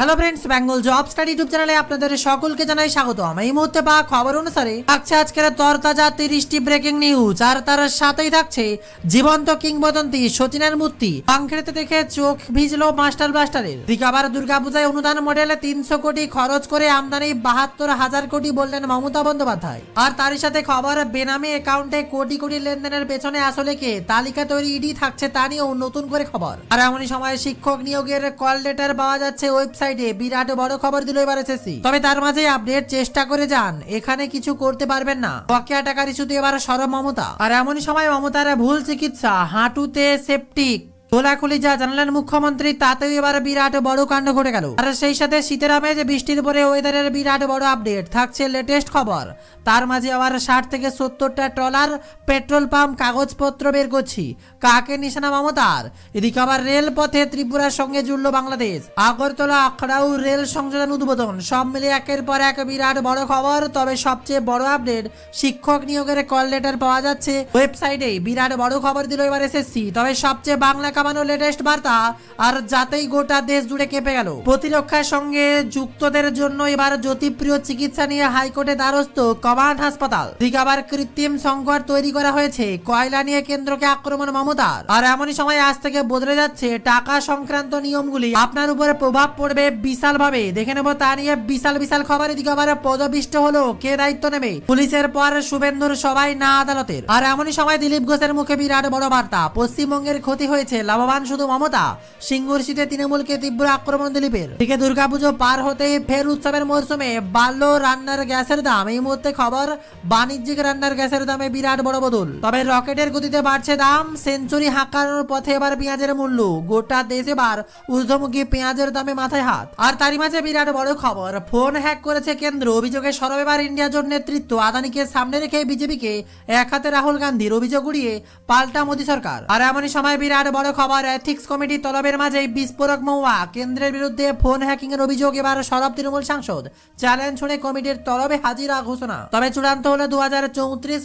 hello friends Bengal job study YouTube চ্যানেলে আপনাদের সকলকে জানাই স্বাগতম এই মুহূর্তে বা খবর অনুসারে থাকছে আজকের তরতাজা তিরিশটি ব্রেকিং নিউজ আর তার সাথেই থাকছে জীবন্ত কিংবদন্তি সচিনের মূর্তি পাংখেড়েতে দেখে চোখ ভিজল মাস্টার ব্লাস্টারের দিকে আবার দুর্গাপূজায় অনুদান মডেলে তিনশো কোটি খরচ করে আমদানি বাহাত্তর হাজার কোটি বললেন মমতা বন্দ্যোপাধ্যায় আর তারই সাথে খবর বেনামি অ্যাকাউন্টে কোটি কোটি লেনদেনের পেছনে আসলে কে তালিকা তৈরি ইডি থাকছে তা নিয়েও নতুন করে খবর আর এমনই সময় শিক্ষক নিয়োগের কল লেটার পাওয়া যাচ্ছে ওয়েবসাইট ওয়েবসাইটে বিরাট বড় খবর দিল এবার এসেছি তবে তার মাঝে আপডেট চেষ্টা করে যান এখানে কিছু করতে পারবেন না বকেয়া টাকার ইস্যুতে এবার সরব মমতা আর এমনই সময় মমতার ভুল চিকিৎসা হাঁটুতে সেপটিক তোলাকুলি যা জানালেন মুখ্যমন্ত্রী তাতেও এবার বিরাট বড় কাণ্ড ঘটে গেল আর সেই সাথে শীতের আমেজ বৃষ্টির পরে ওয়েদারের বিরাট বড় আপডেট থাকছে লেটেস্ট খবর তার মাঝে আবার ষাট থেকে সত্তরটা ট্রলার পেট্রোল পাম্প কাগজপত্র বের করছি কাকে নিশানা মমতার এদিকে আবার রেলপথে ত্রিপুরার সঙ্গে জুড়ল বাংলাদেশ আগরতলা আখড়াউ রেল সংযোজন উদ্বোধন সব মিলে একের পর এক বিরাট বড় খবর তবে সবচেয়ে বড় আপডেট শিক্ষক নিয়োগের কল লেটার পাওয়া যাচ্ছে ওয়েবসাইটে বিরাট বড় খবর দিল এবার এসএসসি তবে সবচেয়ে বাংলা কামানো লেটেস্ট বার্তা আর যাতেই গোটা দেশ জুড়ে কেঁপে গেল প্রতিরক্ষার সঙ্গে যুক্তদের জন্য এবার জ্যোতিপ্রিয় চিকিৎসা নিয়ে হাইকোর্টে দ্বারস্থ কমান্ড হাসপাতাল আবার কৃত্রিম সংকট তৈরি করা হয়েছে কয়লা নিয়ে কেন্দ্রকে আক্রমণ মমতার আর এমনই সময় আজ থেকে বদলে যাচ্ছে টাকা সংক্রান্ত নিয়মগুলি আপনার উপরে প্রভাব পড়বে বিশালভাবে দেখে নেবো তা নিয়ে বিশাল বিশাল খবর এদিকে আবার পদবিষ্ট হলো কে দায়িত্ব নেবে পুলিশের পর শুভেন্দুর সবাই না আদালতের আর এমনই সময় দিলীপ ঘোষের মুখে বিরাট বড় বার্তা পশ্চিমবঙ্গের ক্ষতি হয়েছে লাভবান শুধু মমতা সিঙ্গুর শীতে তৃণমূলকে তীব্র আক্রমণ দিলীপের দিকে দুর্গাপুজো পার হতে ফের উৎসবের মরশুমে বাল্য রান্নার গ্যাসের দাম এই মুহূর্তে খবর বাণিজ্যিক রান্নার গ্যাসের দামে বিরাট বড় বদল তবে রকেটের গতিতে বাড়ছে দাম সেঞ্চুরি হাঁকানোর পথে এবার পেঁয়াজের মূল্য গোটা দেশে এবার ঊর্ধ্বমুখী পেঁয়াজের দামে মাথায় হাত আর তারই মাঝে বিরাট বড় খবর ফোন হ্যাক করেছে কেন্দ্র অভিযোগে সরবেবার এবার ইন্ডিয়া জোট নেতৃত্ব আদানিকে সামনে রেখে বিজেপিকে এক হাতে রাহুল গান্ধীর অভিযোগ উড়িয়ে পাল্টা মোদী সরকার আর এমনই সময় বিরাট বড় খবর এথিক্স কমিটি তলবের মাঝে বিস্ফোরক মৌয়া কেন্দ্রের বিরুদ্ধে ফোন হ্যাকিং এর অভিযোগ এবার সরব তৃণমূল সাংসদ চ্যালেঞ্জ শুনে কমিটির তলবে হাজিরা ঘোষণা তবে চূড়ান্ত হলো দু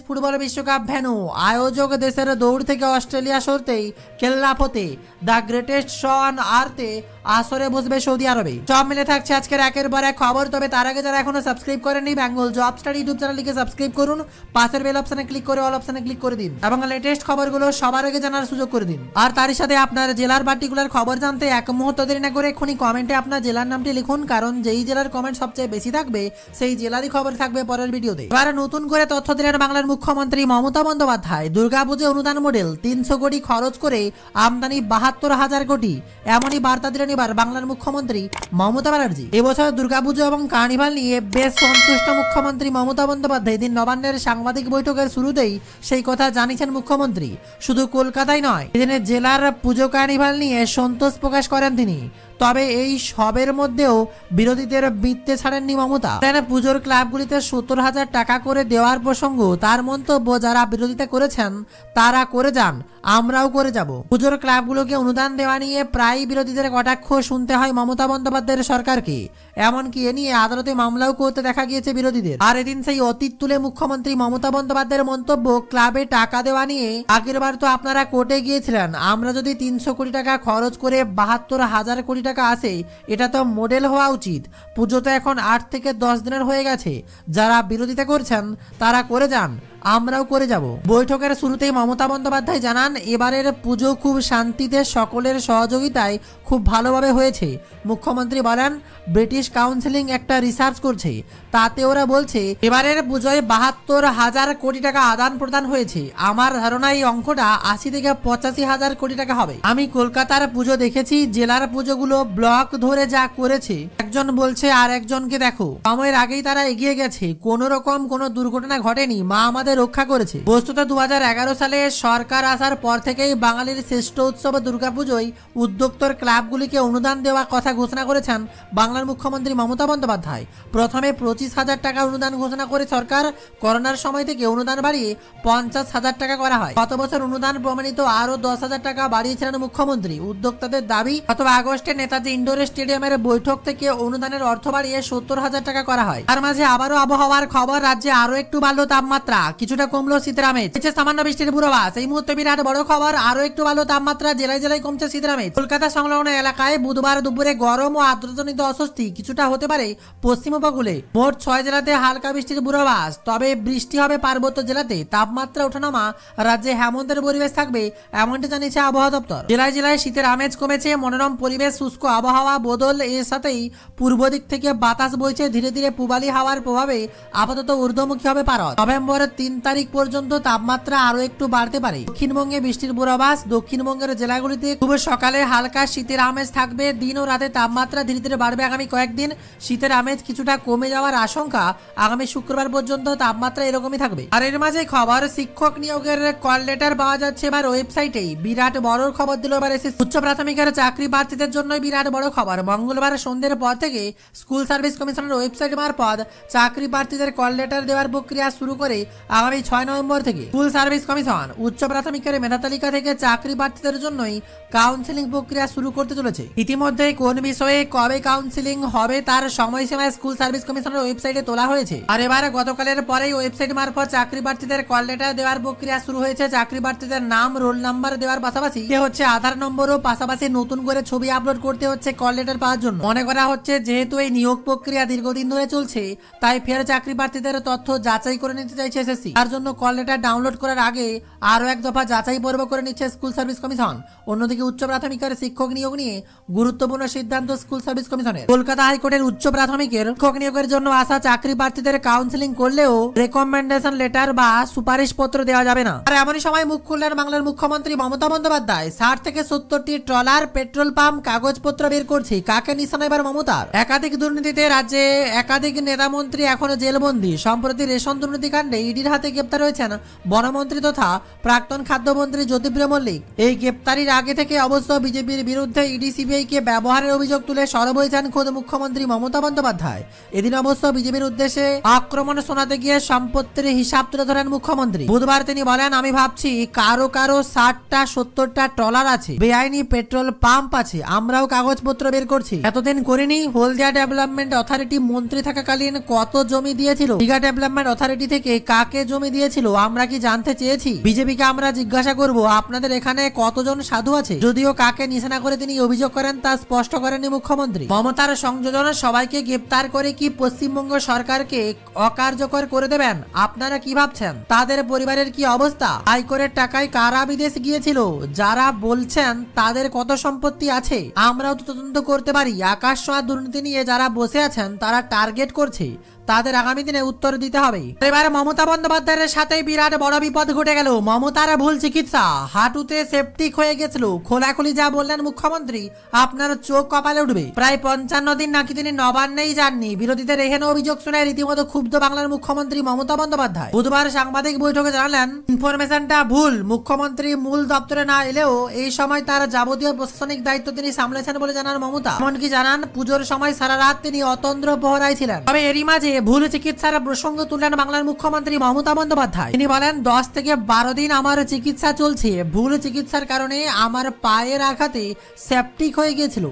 ফুটবল বিশ্বকাপ ভেনু আয়োজক দেশের দৌড় থেকে অস্ট্রেলিয়া সরতেই কেল্লাফতে দ্য গ্রেটেস্ট শন আরতে আসরে বসবে সৌদি আরবে সব মিলে থাকছে আজকের একের পর এক খবর তবে তার আগে যারা এখনো সাবস্ক্রাইব করেনি বেঙ্গল জব স্টাডি ইউটিউব চ্যানেলটিকে সাবস্ক্রাইব করুন পাশের বেল অপশনে ক্লিক করে অল অপশনে ক্লিক করে দিন এবং লেটেস্ট খবরগুলো সবার আগে জানার সুযোগ করে দিন আর তারই সাথে আপনার জেলার পার্টিকুলার খবর জানতে এক মুহূর্ত দেরি না করে এখনই কমেন্টে আপনার জেলার নামটি লিখুন কারণ যেই জেলার কমেন্ট সবচেয়ে বেশি থাকবে সেই জেলারই খবর থাকবে পরের ভিডিওতে এবার নতুন করে তথ্য দিলেন বাংলার মুখ্যমন্ত্রী মমতা বন্দ্যোপাধ্যায় দুর্গাপুজো অনুদান মডেল তিনশো কোটি খরচ করে আমদানি বাহাত্তর হাজার কোটি এমনই বার্তা দিলেন এবার বাংলার মুখ্যমন্ত্রী মমতা ব্যানার্জি এবছর দুর্গাপুজো এবং কার্নিভাল নিয়ে বেশ সন্তুষ্ট মুখ্যমন্ত্রী মমতা বন্দ্যোপাধ্যায় দিন নবান্নের সাংবাদিক বৈঠকের শুরুতেই সেই কথা জানিয়েছেন মুখ্যমন্ত্রী শুধু কলকাতায় নয় এদিনের জেলার পুজো কার্নিভাল নিয়ে সন্তোষ প্রকাশ করেন তিনি তবে এই সবের মধ্যেও বিরোধীদের বৃত্তে ছাড়েননি মমতা সেখানে পুজোর ক্লাবগুলিতে সত্তর হাজার টাকা করে দেওয়ার প্রসঙ্গ তার মন্তব্য যারা বিরোধিতা করেছেন তারা করে যান আমরাও করে যাব পুজোর ক্লাবগুলোকে অনুদান দেওয়া নিয়ে প্রায় বিরোধীদের কটাক্ষ শুনতে হয় মমতা বন্দ্যোপাধ্যায়ের সরকারকে এমনকি এ নিয়ে আদালতে মামলাও করতে দেখা গিয়েছে বিরোধীদের আর এদিন সেই অতীত তুলে মুখ্যমন্ত্রী মমতা বন্দ্যোপাধ্যায়ের মন্তব্য ক্লাবে টাকা দেওয়া নিয়ে আগেরবার তো আপনারা কোর্টে গিয়েছিলেন আমরা যদি তিনশো কোটি টাকা খরচ করে বাহাত্তর হাজার কোটি টাকা আছে এটা তো মডেল হওয়া উচিত পুজো তো এখন আট থেকে দশ দিনের হয়ে গেছে যারা বিরোধিতা করছেন তারা করে যান আমরাও করে যাব বৈঠকের শুরুতেই মমতা বন্দ্যোপাধ্যায় জানান এবারের পুজো খুব শান্তিতে সকলের সহযোগিতায় খুব ভালোভাবে হয়েছে মুখ্যমন্ত্রী বলেন ব্রিটিশ কাউন্সিলিং একটা রিসার্চ করছে তাতে ওরা বলছে এবারের পুজোয় বাহাত্তর হাজার কোটি টাকা আদান প্রদান হয়েছে আমার ধারণা এই অঙ্কটা আশি থেকে পঁচাশি হাজার কোটি টাকা হবে আমি কলকাতার পুজো দেখেছি জেলার পুজোগুলো ব্লক ধরে যা করেছে একজন বলছে আর একজনকে দেখো সময়ের আগেই তারা এগিয়ে গেছে কোনো রকম কোনো দুর্ঘটনা ঘটেনি মা আমাদের আমাদের রক্ষা করেছে বস্তুত দু সালে সরকার আসার পর থেকেই বাঙালির শ্রেষ্ঠ উৎসব দুর্গাপুজোয় উদ্যোক্তর ক্লাবগুলিকে অনুদান দেওয়ার কথা ঘোষণা করেছেন বাংলার মুখ্যমন্ত্রী মমতা বন্দ্যোপাধ্যায় প্রথমে পঁচিশ হাজার টাকা অনুদান ঘোষণা করে সরকার করোনার সময় থেকে অনুদান বাড়িয়ে পঞ্চাশ হাজার টাকা করা হয় গত বছর অনুদান প্রমাণিত আরও দশ হাজার টাকা বাড়িয়েছিলেন মুখ্যমন্ত্রী উদ্যোক্তাদের দাবি অথবা আগস্টে নেতাজি ইন্ডোর স্টেডিয়ামের বৈঠক থেকে অনুদানের অর্থ বাড়িয়ে সত্তর হাজার টাকা করা হয় তার মাঝে আবারও আবহাওয়ার খবর রাজ্যে আরও একটু বাড়ল তাপমাত্রা কিছুটা কমলো শীতের আমেজ সামান্য বৃষ্টির পূর্বাভাস এই মুহূর্তে বিরাট বড় খবর আরো একটু ভালো তাপমাত্রা জেলায় জেলায় কমছে শীতের আমেজ কলকাতা সংলগ্ন এলাকায় বুধবার দুপুরে গরম ও আর্দ্রজনিত অস্বস্তি কিছুটা হতে পারে পশ্চিম উপকূলে মোট ছয় জেলাতে হালকা বৃষ্টির পূর্বাভাস তবে বৃষ্টি হবে পার্বত্য জেলাতে তাপমাত্রা ওঠানামা রাজ্যে হেমন্তের পরিবেশ থাকবে এমনটি জানিয়েছে আবহাওয়া দপ্তর জেলায় জেলায় শীতের আমেজ কমেছে মনোরম পরিবেশ শুষ্ক আবহাওয়া বদল এর সাথেই পূর্ব দিক থেকে বাতাস বইছে ধীরে ধীরে পুবালি হাওয়ার প্রভাবে আপাতত ঊর্ধ্বমুখী হবে পারত নভেম্বরের তিন তারিখ পর্যন্ত তাপমাত্রা আরো একটু বাড়তে পারে দক্ষিণবঙ্গে বৃষ্টির পূর্বাভাস দক্ষিণবঙ্গের জেলাগুলিতে খুব সকালে হালকা শীতের আমেজ থাকবে দিন ও রাতে তাপমাত্রা ধীরে ধীরে বাড়বে আগামী কয়েকদিন শীতের আমেজ কিছুটা কমে যাওয়ার আশঙ্কা আগামী শুক্রবার পর্যন্ত তাপমাত্রা এরকমই থাকবে আর এর মাঝে খবর শিক্ষক নিয়োগের কল লেটার পাওয়া যাচ্ছে এবার ওয়েবসাইটেই বিরাট বড় খবর দিল এবার এসে উচ্চ প্রাথমিকের চাকরি প্রার্থীদের জন্য বিরাট বড় খবর মঙ্গলবার সন্ধ্যের পর থেকে স্কুল সার্ভিস কমিশনের ওয়েবসাইট মারফত চাকরি প্রার্থীদের কল লেটার দেওয়ার প্রক্রিয়া শুরু করে আগামী ছয় নভেম্বর থেকে স্কুল সার্ভিস কমিশন উচ্চ প্রাথমিকের মেধা তালিকা থেকে চাকরি প্রার্থীদের জন্যই কাউন্সিলিং প্রক্রিয়া শুরু করতে চলেছে ইতিমধ্যে কোন বিষয়ে কবে কাউন্সিলিং হবে তার সময়সীমায় স্কুল সার্ভিস কমিশনের ওয়েবসাইটে তোলা হয়েছে আর এবার গতকালের পরেই ওয়েবসাইট মারফত চাকরি প্রার্থীদের কল লেটার দেওয়ার প্রক্রিয়া শুরু হয়েছে চাকরি প্রার্থীদের নাম রোল নাম্বার দেওয়ার পাশাপাশি হচ্ছে আধার নম্বর ও পাশাপাশি নতুন করে ছবি আপলোড করতে হচ্ছে কল লেটার পাওয়ার জন্য মনে করা হচ্ছে যেহেতু এই নিয়োগ প্রক্রিয়া দীর্ঘদিন ধরে চলছে তাই ফের চাকরি প্রার্থীদের তথ্য যাচাই করে নিতে চাইছে এসএসসি করেছি তার জন্য কল লেটার ডাউনলোড করার আগে আরও এক দফা যাচাই পর্ব করে নিচ্ছে স্কুল সার্ভিস কমিশন অন্যদিকে উচ্চ প্রাথমিকের শিক্ষক নিয়োগ নিয়ে গুরুত্বপূর্ণ সিদ্ধান্ত স্কুল সার্ভিস কমিশনের কলকাতা হাইকোর্টের উচ্চ প্রাথমিকের শিক্ষক নিয়োগের জন্য আসা চাকরি প্রার্থীদের কাউন্সিলিং করলেও রেকমেন্ডেশন লেটার বা সুপারিশ পত্র দেওয়া যাবে না আর এমনই সময় মুখ খুললেন বাংলার মুখ্যমন্ত্রী মমতা বন্দ্যোপাধ্যায় ষাট থেকে সত্তরটি ট্রলার পেট্রোল পাম্প কাগজপত্র বের করছি কাকে নিশানা এবার মমতার একাধিক দুর্নীতিতে রাজ্যে একাধিক নেতা মন্ত্রী এখনো জেলবন্দী সম্প্রতি রেশন দুর্নীতিকাণ্ডে ইডির হাতে গ্রেপ্তার হয়েছেন বনমন্ত্রী তথা প্রাক্তন খাদ্যমন্ত্রী জ্যোতিপ্রিয় মল্লিক এই গ্রেপ্তারির আগে থেকে অবশ্য বিজেপির বিরুদ্ধে ইডি সিবিআইকে ব্যবহারের অভিযোগ তুলে সরব হয়েছেন খোদ মুখ্যমন্ত্রী মমতা বন্দ্যোপাধ্যায় এদিন অবশ্য বিজেপির উদ্দেশ্যে আক্রমণ শোনাতে গিয়ে সম্পত্তির হিসাব তুলে ধরেন মুখ্যমন্ত্রী বুধবার তিনি বলেন আমি ভাবছি কারো কারো ষাটটা সত্তরটা ট্রলার আছে বেআইনি পেট্রোল পাম্প আছে আমরাও কাগজপত্র বের করছি এতদিন করিনি হলদিয়া ডেভেলপমেন্ট অথরিটি মন্ত্রী থাকাকালীন কত জমি দিয়েছিল দীঘা ডেভেলপমেন্ট অথরিটি থেকে কাকে জমি দিয়েছিল আমরা কি জানতে চেয়েছি বিজেপিকে আমরা জিজ্ঞাসা করব আপনাদের এখানে কতজন সাধু আছে যদিও কাকে নিশানা করে তিনি অভিযোগ করেন তা স্পষ্ট করেনি মুখ্যমন্ত্রী মমতার সংযোজনে সবাইকে গ্রেপ্তার করে কি পশ্চিমবঙ্গ সরকারকে অকার্যকর করে দেবেন আপনারা কি ভাবছেন তাদের পরিবারের কি অবস্থা আয়করের টাকায় কারা বিদেশ গিয়েছিল যারা বলছেন তাদের কত সম্পত্তি আছে আমরাও তো তদন্ত করতে পারি আকাশ ছোঁয়া দুর্নীতি নিয়ে যারা বসে আছেন তারা টার্গেট করছে তাদের আগামী দিনে উত্তর দিতে হবে এবার মমতা বন্দ্যোপাধ্যায়ের সাথে বিরাট বড় বিপদ ঘটে গেল মমতার ভুল চিকিৎসা হাঁটুতে সেপটিক হয়ে গেছিল খোলাখুলি যা বললেন মুখ্যমন্ত্রী আপনার চোখ কপালে উঠবে প্রায় পঞ্চান্ন দিন নাকি তিনি নবান্নেই যাননি বিরোধীদের এখানে অভিযোগ শুনে রীতিমতো ক্ষুব্ধ বাংলার মুখ্যমন্ত্রী মমতা বন্দ্যোপাধ্যায় বুধবার সাংবাদিক বৈঠকে জানালেন ইনফরমেশনটা ভুল মুখ্যমন্ত্রী মূল দপ্তরে না এলেও এই সময় তার যাবতীয় প্রশাসনিক দায়িত্ব তিনি সামলেছেন বলে জানান মমতা এমনকি জানান পুজোর সময় সারা রাত তিনি অতন্দ্র পহরায় ছিলেন তবে এরই মাঝে নিয়ে ভুল চিকিৎসার প্রসঙ্গ তুললেন বাংলার মুখ্যমন্ত্রী মমতা বন্দ্যোপাধ্যায় তিনি বলেন দশ থেকে বারো দিন আমার চিকিৎসা চলছে ভুল চিকিৎসার কারণে আমার পায়ের আঘাতে সেপটিক হয়ে গেছিল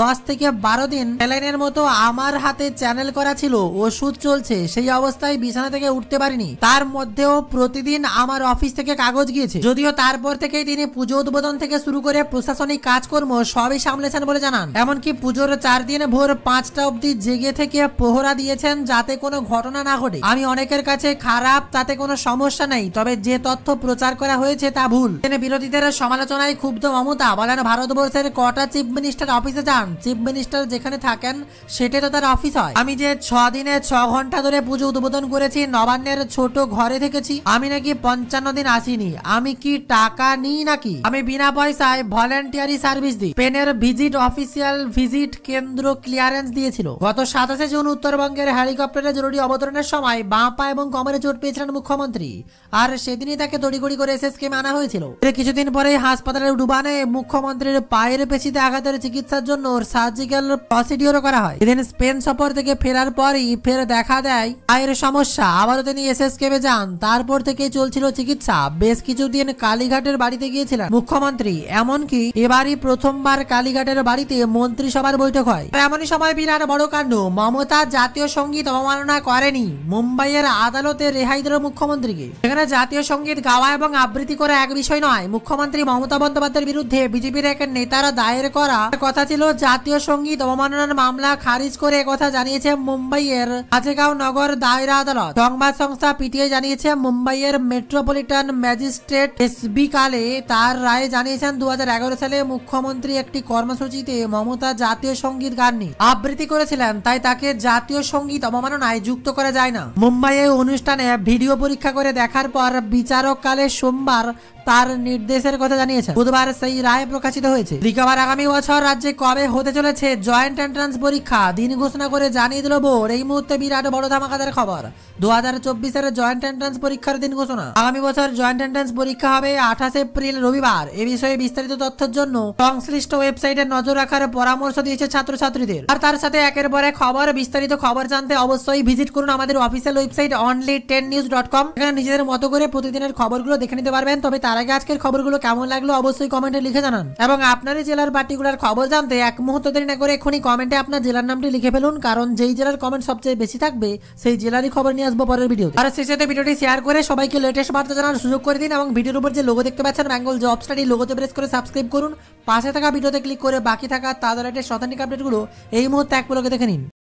দশ থেকে বারো দিন ট্যালাইনের মতো আমার হাতে চ্যানেল করা ছিল ওষুধ চলছে সেই অবস্থায় বিছানা থেকে উঠতে পারিনি তার মধ্যেও প্রতিদিন আমার অফিস থেকে কাগজ গিয়েছে যদিও তারপর থেকেই তিনি পুজো উদ্বোধন থেকে শুরু করে প্রশাসনিক কাজকর্ম সবই সামলেছেন বলে জানান এমনকি পুজোর চার দিন ভোর পাঁচটা অবধি জেগে থেকে পোহরা দিয়েছেন যাতে যাতে কোনো ঘটনা না ঘটে আমি অনেকের কাছে খারাপ তাতে কোনো সমস্যা নাই তবে যে তথ্য প্রচার করা হয়েছে তা ভুল বিরোধীদের সমালোচনায় ক্ষুব্ধ মমতা বলেন ভারতবর্ষের কটা চিফ মিনিস্টার অফিসে যান চিফ মিনিস্টার যেখানে থাকেন সেটা তো তার অফিস হয় আমি যে ছ দিনে ছ ঘন্টা ধরে পুজো উদ্বোধন করেছি নবান্নের ছোট ঘরে থেকেছি আমি নাকি পঞ্চান্ন দিন আসিনি আমি কি টাকা নিই নাকি আমি বিনা পয়সায় ভলেন্টিয়ারি সার্ভিস দিই পেনের ভিজিট অফিসিয়াল ভিজিট কেন্দ্র ক্লিয়ারেন্স দিয়েছিল গত সাতাশে জুন উত্তরবঙ্গের হেলিকপ্টার হসপিটালে জরুরি অবতরণের সময় বাঁ পা এবং কমরে চোট পেয়েছিলেন মুখ্যমন্ত্রী আর সেদিনই তাকে তড়িগড়ি করে এসএসকেমে আনা হয়েছিল কিছুদিন পরে হাসপাতালের ডুবানে মুখ্যমন্ত্রীর পায়ের পেশিতে আঘাতের চিকিৎসার জন্য সার্জিক্যাল প্রসিডিওর করা হয় এদিন স্পেন সফর থেকে ফেরার পরই ফের দেখা দেয় পায়ের সমস্যা আবারও তিনি এসএসকেমে যান তারপর থেকে চলছিল চিকিৎসা বেশ কিছুদিন কালীঘাটের বাড়িতে গিয়েছিলেন মুখ্যমন্ত্রী এমনকি এবারই প্রথমবার কালীঘাটের বাড়িতে মন্ত্রিসভার বৈঠক হয় এমনই সময় বিরাট বড় কাণ্ড মমতা জাতীয় সঙ্গীত অবমাননা করেনি মুম্বাইয়ের আদালতে রেহাই দিল মুখ্যমন্ত্রীকে সেখানে জাতীয় সঙ্গীত গাওয়া এবং আবৃত্তি করা এক বিষয় নয় মুখ্যমন্ত্রী মমতা বন্দ্যোপাধ্যায়ের বিরুদ্ধে বিজেপির এক নেতারা দায়ের করা কথা ছিল জাতীয় সঙ্গীত অবমাননার মামলা খারিজ করে কথা জানিয়েছে মুম্বাইয়ের কাজেগাঁও নগর দায়রা আদালত সংবাদ সংস্থা পিটিআই জানিয়েছে মুম্বাইয়ের মেট্রোপলিটন ম্যাজিস্ট্রেট এস বি কালে তার রায়ে জানিয়েছেন দু সালে মুখ্যমন্ত্রী একটি কর্মসূচিতে মমতা জাতীয় সঙ্গীত গাননি আবৃত্তি করেছিলেন তাই তাকে জাতীয় সঙ্গীত অবমাননা প্রচারণায় যুক্ত করা যায় না মুম্বাইয়ে অনুষ্ঠানে ভিডিও পরীক্ষা করে দেখার পর বিচারক কালে সোমবার তার নির্দেশের কথা জানিয়েছে বুধবার সেই রায় প্রকাশিত হয়েছে রিকভার আগামী বছর রাজ্যে কবে হতে চলেছে জয়েন্ট এন্ট্রান্স পরীক্ষা দিন ঘোষণা করে জানিয়ে দিল বোর এই মুহূর্তে বিরাট বড় ধামাকাদার খবর দু হাজার চব্বিশের জয়েন্ট এন্ট্রান্স পরীক্ষার দিন ঘোষণা আগামী বছর জয়েন্ট এন্ট্রান্স পরীক্ষা হবে আঠাশ এপ্রিল রবিবার এ বিষয়ে বিস্তারিত তথ্যের জন্য সংশ্লিষ্ট ওয়েবসাইটে নজর রাখার পরামর্শ দিয়েছে ছাত্রছাত্রীদের আর তার সাথে একের পর এক খবর বিস্তারিত খবর জানতে অবশ্যই ভিজিট করুন আমাদের official website only ten news dot com এখানে নিজেদের মতো করে প্রতিদিনের খবরগুলো দেখে নিতে পারবেন তবে তার তার আগে আজকের খবরগুলো কেমন লাগলো অবশ্যই কমেন্টে লিখে জানান এবং আপনারই জেলার পার্টিকুলার খবর জানতে এক মুহূর্ত দেরি না করে এক্ষুনি কমেন্টে আপনার জেলার নামটি লিখে ফেলুন কারণ যেই জেলার কমেন্ট সবচেয়ে বেশি থাকবে সেই জেলারই খবর নিয়ে আসবো পরের ভিডিও আর সেই সাথে ভিডিওটি শেয়ার করে সবাইকে লেটেস্ট বার্তা জানার সুযোগ করে দিন এবং ভিডিওর উপর যে লোগো দেখতে পাচ্ছেন বেঙ্গল জব স্টাডি লোগোতে প্রেস করে সাবস্ক্রাইব করুন পাশে থাকা ভিডিওতে ক্লিক করে বাকি থাকা তাদের লেটেস্ট শতানিক আপডেটগুলো এই মুহূর্তে এক পলকে দেখে নিন